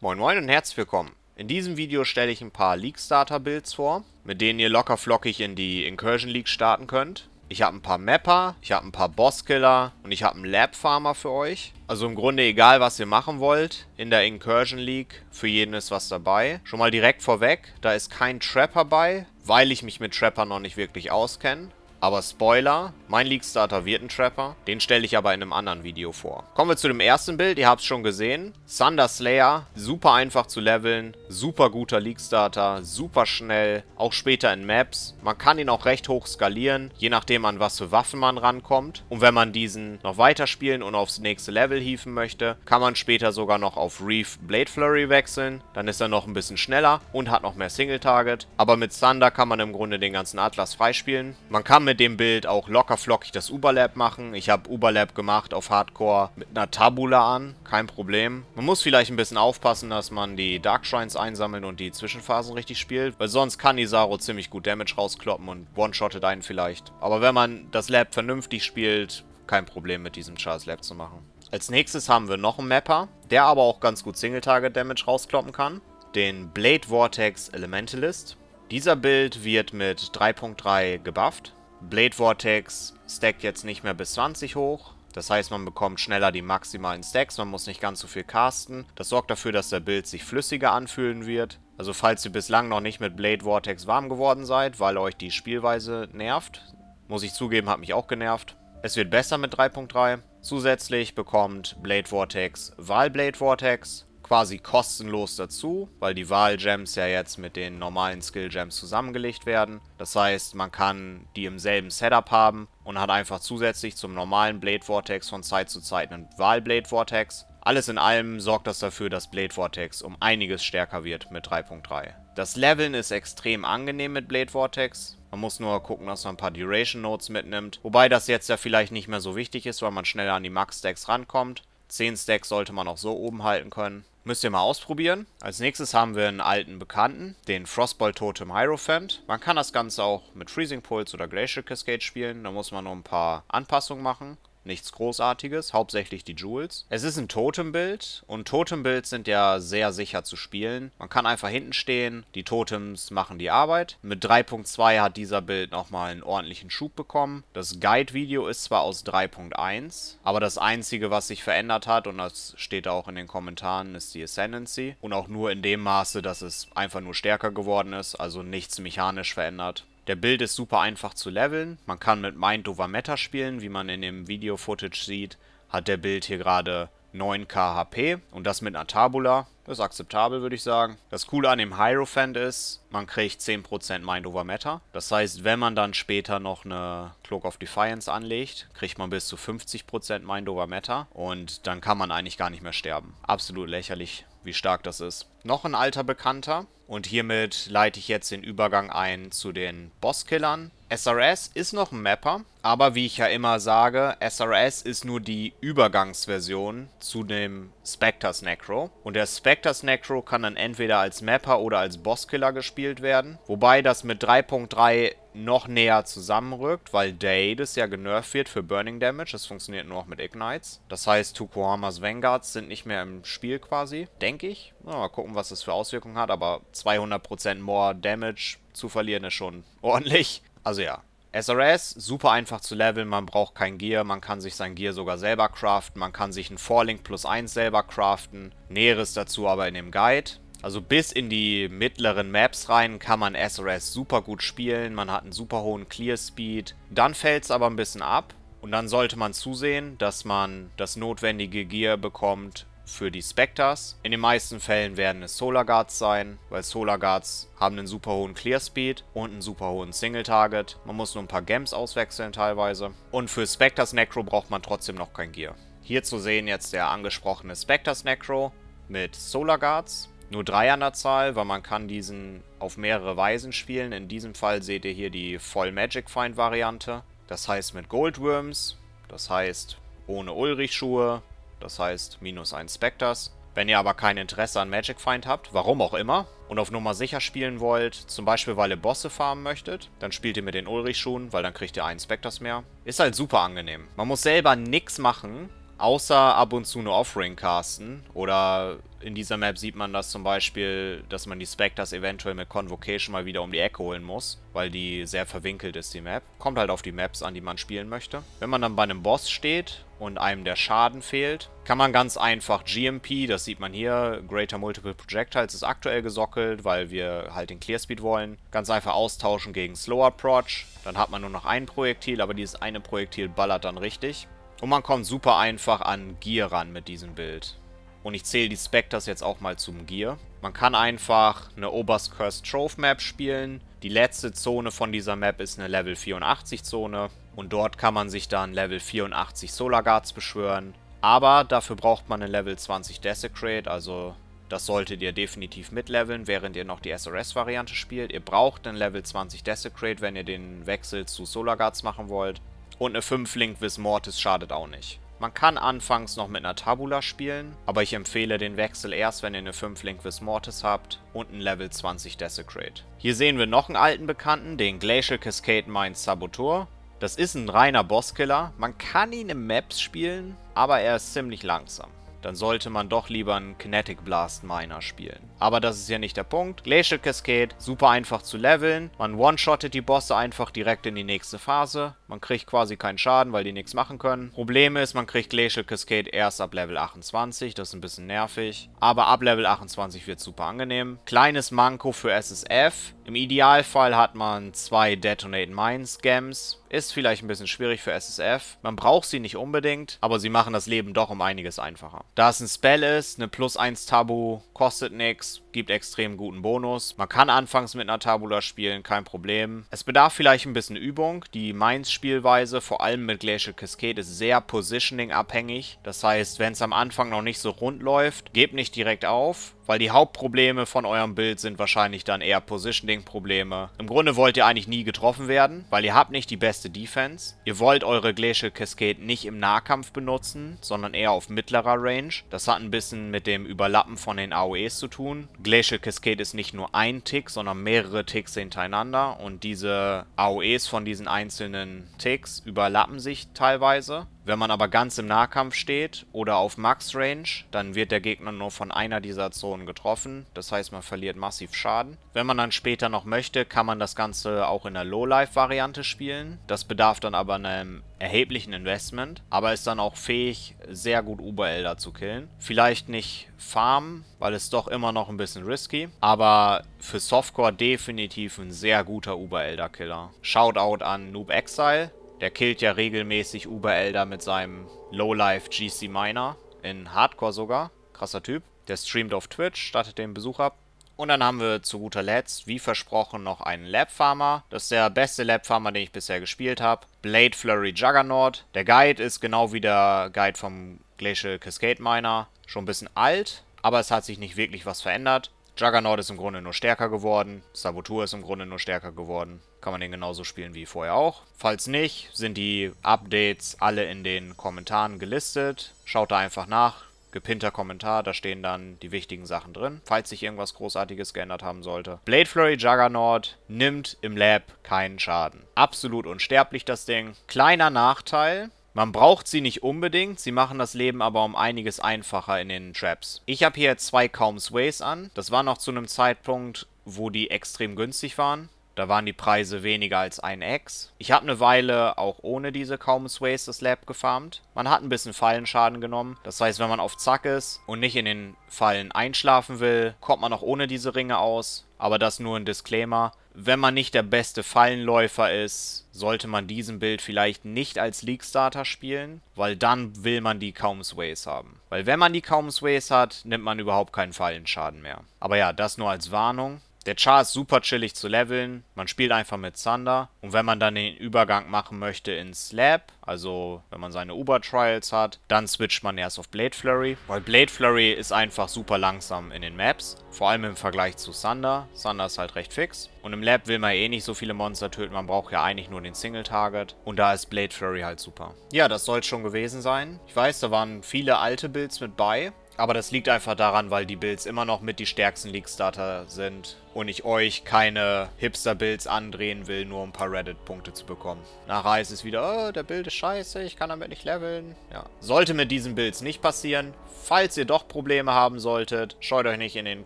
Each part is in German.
Moin moin und herzlich willkommen. In diesem Video stelle ich ein paar League-Starter-Builds vor, mit denen ihr locker flockig in die Incursion League starten könnt. Ich habe ein paar Mapper, ich habe ein paar Bosskiller und ich habe einen Lab-Farmer für euch. Also im Grunde egal, was ihr machen wollt, in der Incursion League, für jeden ist was dabei. Schon mal direkt vorweg, da ist kein Trapper bei, weil ich mich mit Trapper noch nicht wirklich auskenne. Aber Spoiler, mein Starter wird ein Trapper, den stelle ich aber in einem anderen Video vor. Kommen wir zu dem ersten Bild, ihr habt es schon gesehen. Thunder Slayer, super einfach zu leveln, super guter Starter, super schnell, auch später in Maps. Man kann ihn auch recht hoch skalieren, je nachdem an was für Waffen man rankommt. Und wenn man diesen noch weiterspielen und aufs nächste Level hieven möchte, kann man später sogar noch auf Reef Blade Flurry wechseln. Dann ist er noch ein bisschen schneller und hat noch mehr Single Target. Aber mit Thunder kann man im Grunde den ganzen Atlas freispielen. Man kann mit mit dem Bild auch lockerflockig das Uberlap machen. Ich habe Uberlap gemacht auf Hardcore mit einer Tabula an, kein Problem. Man muss vielleicht ein bisschen aufpassen, dass man die Dark Shrines einsammelt und die Zwischenphasen richtig spielt, weil sonst kann Isaro ziemlich gut Damage rauskloppen und one-shottet einen vielleicht. Aber wenn man das Lab vernünftig spielt, kein Problem mit diesem Charles Lab zu machen. Als nächstes haben wir noch einen Mapper, der aber auch ganz gut Single-Target-Damage rauskloppen kann. Den Blade Vortex Elementalist. Dieser Bild wird mit 3.3 gebufft. Blade Vortex stackt jetzt nicht mehr bis 20 hoch. Das heißt, man bekommt schneller die maximalen Stacks, man muss nicht ganz so viel casten. Das sorgt dafür, dass der Bild sich flüssiger anfühlen wird. Also falls ihr bislang noch nicht mit Blade Vortex warm geworden seid, weil euch die Spielweise nervt, muss ich zugeben, hat mich auch genervt. Es wird besser mit 3.3. Zusätzlich bekommt Blade Vortex Wahlblade Vortex quasi kostenlos dazu, weil die Wahl-Gems ja jetzt mit den normalen Skill-Gems zusammengelegt werden. Das heißt, man kann die im selben Setup haben und hat einfach zusätzlich zum normalen Blade Vortex von Zeit zu Zeit einen Wahl-Blade Vortex. Alles in allem sorgt das dafür, dass Blade Vortex um einiges stärker wird mit 3.3. Das Leveln ist extrem angenehm mit Blade Vortex. Man muss nur gucken, dass man ein paar Duration Notes mitnimmt. Wobei das jetzt ja vielleicht nicht mehr so wichtig ist, weil man schneller an die Max-Stacks rankommt. 10 Stacks sollte man auch so oben halten können. Müsst ihr mal ausprobieren. Als nächstes haben wir einen alten Bekannten, den Frostball Totem Hierophant. Man kann das Ganze auch mit Freezing Pulse oder Glacial Cascade spielen. Da muss man noch ein paar Anpassungen machen nichts Großartiges, hauptsächlich die Jewels. Es ist ein Totembild und Totembuilds sind ja sehr sicher zu spielen. Man kann einfach hinten stehen, die Totems machen die Arbeit. Mit 3.2 hat dieser Bild nochmal einen ordentlichen Schub bekommen. Das Guide-Video ist zwar aus 3.1, aber das Einzige, was sich verändert hat, und das steht auch in den Kommentaren, ist die Ascendancy. Und auch nur in dem Maße, dass es einfach nur stärker geworden ist, also nichts mechanisch verändert. Der Bild ist super einfach zu leveln. Man kann mit Mind over Matter spielen, wie man in dem Video-Footage sieht. Hat der Bild hier gerade 9k HP und das mit einer Tabula. Das ist akzeptabel, würde ich sagen. Das Coole an dem Hierophant ist, man kriegt 10% Mind over Matter. Das heißt, wenn man dann später noch eine Cloak of Defiance anlegt, kriegt man bis zu 50% Mind over Matter und dann kann man eigentlich gar nicht mehr sterben. Absolut lächerlich wie stark das ist. Noch ein alter Bekannter. Und hiermit leite ich jetzt den Übergang ein zu den Bosskillern. SRS ist noch ein Mapper, aber wie ich ja immer sage, SRS ist nur die Übergangsversion zu dem Spectres Necro. Und der Spectres Necro kann dann entweder als Mapper oder als Bosskiller gespielt werden. Wobei das mit 3.3 noch näher zusammenrückt, weil Day das ja genervt wird für Burning Damage. Das funktioniert nur noch mit Ignites. Das heißt, Tukuhamas Vanguards sind nicht mehr im Spiel quasi, denke ich. mal gucken, was das für Auswirkungen hat, aber 200% more Damage zu verlieren ist schon ordentlich. Also ja, SRS, super einfach zu leveln, man braucht kein Gear, man kann sich sein Gear sogar selber craften, man kann sich ein Vorlink plus 1 selber craften. Näheres dazu aber in dem Guide. Also bis in die mittleren Maps rein kann man SRS super gut spielen, man hat einen super hohen Clear Speed. Dann fällt es aber ein bisschen ab und dann sollte man zusehen, dass man das notwendige Gear bekommt für die Spectres. In den meisten Fällen werden es Solar Guards sein, weil Solar Guards haben einen super hohen Clear Speed und einen super hohen Single Target. Man muss nur ein paar Gems auswechseln teilweise. Und für Spectres Necro braucht man trotzdem noch kein Gear. Hier zu sehen jetzt der angesprochene Spectres Necro mit Solar Guards. Nur drei an der Zahl, weil man kann diesen auf mehrere Weisen spielen. In diesem Fall seht ihr hier die Voll Magic Find Variante. Das heißt mit Goldworms, das heißt ohne Ulrich-Schuhe, das heißt minus 1 Spectres. Wenn ihr aber kein Interesse an Magic Find habt, warum auch immer, und auf Nummer sicher spielen wollt, zum Beispiel weil ihr Bosse farmen möchtet, dann spielt ihr mit den Ulrich-Schuhen, weil dann kriegt ihr einen Spectres mehr. Ist halt super angenehm. Man muss selber nichts machen, außer ab und zu eine Offering casten. Oder in dieser Map sieht man das zum Beispiel, dass man die Spectres eventuell mit Convocation mal wieder um die Ecke holen muss, weil die sehr verwinkelt ist, die Map. Kommt halt auf die Maps an, die man spielen möchte. Wenn man dann bei einem Boss steht und einem der Schaden fehlt, kann man ganz einfach GMP, das sieht man hier, Greater Multiple Projectiles ist aktuell gesockelt, weil wir halt den Clear Speed wollen, ganz einfach austauschen gegen Slower Proj, dann hat man nur noch ein Projektil, aber dieses eine Projektil ballert dann richtig. Und man kommt super einfach an Gear ran mit diesem Bild. Und ich zähle die Spectres jetzt auch mal zum Gear. Man kann einfach eine Oberst Cursed Trove Map spielen. Die letzte Zone von dieser Map ist eine Level 84 Zone. Und dort kann man sich dann Level 84 Solar Guards beschwören. Aber dafür braucht man einen Level 20 Desecrate, also das solltet ihr definitiv mitleveln, während ihr noch die SRS-Variante spielt. Ihr braucht einen Level 20 Desecrate, wenn ihr den Wechsel zu Solar Guards machen wollt. Und eine 5 Link Vis Mortis schadet auch nicht. Man kann anfangs noch mit einer Tabula spielen, aber ich empfehle den Wechsel erst, wenn ihr eine 5 Link Vis Mortis habt und einen Level 20 Desecrate. Hier sehen wir noch einen alten Bekannten, den Glacial Cascade Mind Saboteur. Das ist ein reiner Bosskiller. Man kann ihn im Maps spielen, aber er ist ziemlich langsam. Dann sollte man doch lieber einen Kinetic Blast Miner spielen. Aber das ist ja nicht der Punkt. Glacial Cascade, super einfach zu leveln. Man one-shottet die Bosse einfach direkt in die nächste Phase. Man kriegt quasi keinen Schaden, weil die nichts machen können. Problem ist, man kriegt Glacial Cascade erst ab Level 28. Das ist ein bisschen nervig. Aber ab Level 28 wird super angenehm. Kleines Manko für SSF im Idealfall hat man zwei Detonate Mine Scams. Ist vielleicht ein bisschen schwierig für SSF. Man braucht sie nicht unbedingt, aber sie machen das Leben doch um einiges einfacher. Da es ein Spell ist, eine plus 1 Tabu, kostet nichts, gibt extrem guten Bonus. Man kann anfangs mit einer Tabula spielen, kein Problem. Es bedarf vielleicht ein bisschen Übung. Die Mines-Spielweise, vor allem mit Glacial Cascade, ist sehr positioning-abhängig. Das heißt, wenn es am Anfang noch nicht so rund läuft, gebt nicht direkt auf, weil die Hauptprobleme von eurem Bild sind wahrscheinlich dann eher Positioning-Probleme. Im Grunde wollt ihr eigentlich nie getroffen werden, weil ihr habt nicht die beste Defense. Ihr wollt eure Glacial Cascade nicht im Nahkampf benutzen, sondern eher auf mittlerer Range. Das hat ein bisschen mit dem Überlappen von den AOEs zu tun. Glacial Cascade ist nicht nur ein Tick, sondern mehrere Ticks hintereinander und diese AOEs von diesen einzelnen Ticks überlappen sich teilweise. Wenn man aber ganz im Nahkampf steht oder auf Max-Range, dann wird der Gegner nur von einer dieser Zonen getroffen. Das heißt, man verliert massiv Schaden. Wenn man dann später noch möchte, kann man das Ganze auch in der Low-Life-Variante spielen. Das bedarf dann aber einem erheblichen Investment, aber ist dann auch fähig, sehr gut Uber-Elder zu killen. Vielleicht nicht farmen, weil es doch immer noch ein bisschen risky, aber für Softcore definitiv ein sehr guter elder killer Shoutout an Noob Exile, der killt ja regelmäßig Uber-Elder mit seinem Lowlife GC Miner. In Hardcore sogar. Krasser Typ. Der streamt auf Twitch, startet den Besuch ab. Und dann haben wir zu guter Letzt, wie versprochen, noch einen Lab Farmer. Das ist der beste Lab Farmer, den ich bisher gespielt habe. Blade Flurry Juggernaut. Der Guide ist genau wie der Guide vom Glacial Cascade Miner. Schon ein bisschen alt, aber es hat sich nicht wirklich was verändert. Juggernaut ist im Grunde nur stärker geworden, Saboteur ist im Grunde nur stärker geworden. Kann man den genauso spielen wie vorher auch. Falls nicht, sind die Updates alle in den Kommentaren gelistet. Schaut da einfach nach, gepinnter Kommentar, da stehen dann die wichtigen Sachen drin, falls sich irgendwas Großartiges geändert haben sollte. Blade Flurry Juggernaut nimmt im Lab keinen Schaden. Absolut unsterblich das Ding. Kleiner Nachteil, man braucht sie nicht unbedingt, sie machen das Leben aber um einiges einfacher in den Traps. Ich habe hier zwei Calm Sways an. Das war noch zu einem Zeitpunkt, wo die extrem günstig waren. Da waren die Preise weniger als ein X. Ich habe eine Weile auch ohne diese kaum Sways das Lab gefarmt. Man hat ein bisschen Fallenschaden genommen. Das heißt, wenn man auf Zack ist und nicht in den Fallen einschlafen will, kommt man auch ohne diese Ringe aus. Aber das nur ein Disclaimer wenn man nicht der beste Fallenläufer ist, sollte man diesen Bild vielleicht nicht als League-Starter spielen, weil dann will man die kaum Sways haben. Weil wenn man die kaum Sways hat, nimmt man überhaupt keinen Fallenschaden mehr. Aber ja, das nur als Warnung. Der Char ist super chillig zu leveln, man spielt einfach mit Thunder und wenn man dann den Übergang machen möchte ins Lab, also wenn man seine Uber-Trials hat, dann switcht man erst auf Blade Flurry, weil Blade Flurry ist einfach super langsam in den Maps, vor allem im Vergleich zu Thunder. Thunder ist halt recht fix und im Lab will man eh nicht so viele Monster töten, man braucht ja eigentlich nur den Single-Target und da ist Blade Flurry halt super. Ja, das soll es schon gewesen sein. Ich weiß, da waren viele alte Builds mit bei, aber das liegt einfach daran, weil die Builds immer noch mit die stärksten League-Starter sind und ich euch keine Hipster-Builds andrehen will, nur um ein paar Reddit-Punkte zu bekommen. Nach Reis ist wieder, oh, der Bild ist scheiße, ich kann damit nicht leveln. Ja. Sollte mit diesen Builds nicht passieren. Falls ihr doch Probleme haben solltet, scheut euch nicht in den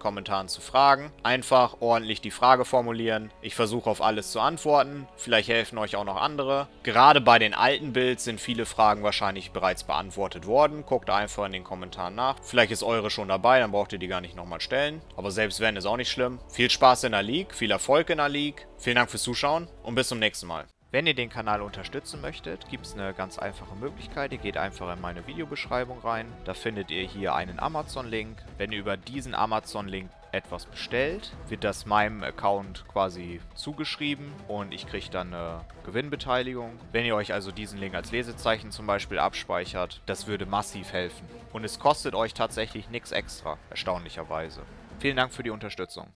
Kommentaren zu fragen. Einfach ordentlich die Frage formulieren. Ich versuche auf alles zu antworten. Vielleicht helfen euch auch noch andere. Gerade bei den alten Builds sind viele Fragen wahrscheinlich bereits beantwortet worden. Guckt einfach in den Kommentaren nach. Vielleicht Vielleicht ist eure schon dabei, dann braucht ihr die gar nicht nochmal stellen. Aber selbst wenn, ist auch nicht schlimm. Viel Spaß in der League, viel Erfolg in der League. Vielen Dank fürs Zuschauen und bis zum nächsten Mal. Wenn ihr den Kanal unterstützen möchtet, gibt es eine ganz einfache Möglichkeit. Ihr geht einfach in meine Videobeschreibung rein. Da findet ihr hier einen Amazon-Link. Wenn ihr über diesen Amazon-Link etwas bestellt, wird das meinem Account quasi zugeschrieben und ich kriege dann eine Gewinnbeteiligung. Wenn ihr euch also diesen Link als Lesezeichen zum Beispiel abspeichert, das würde massiv helfen. Und es kostet euch tatsächlich nichts extra, erstaunlicherweise. Vielen Dank für die Unterstützung.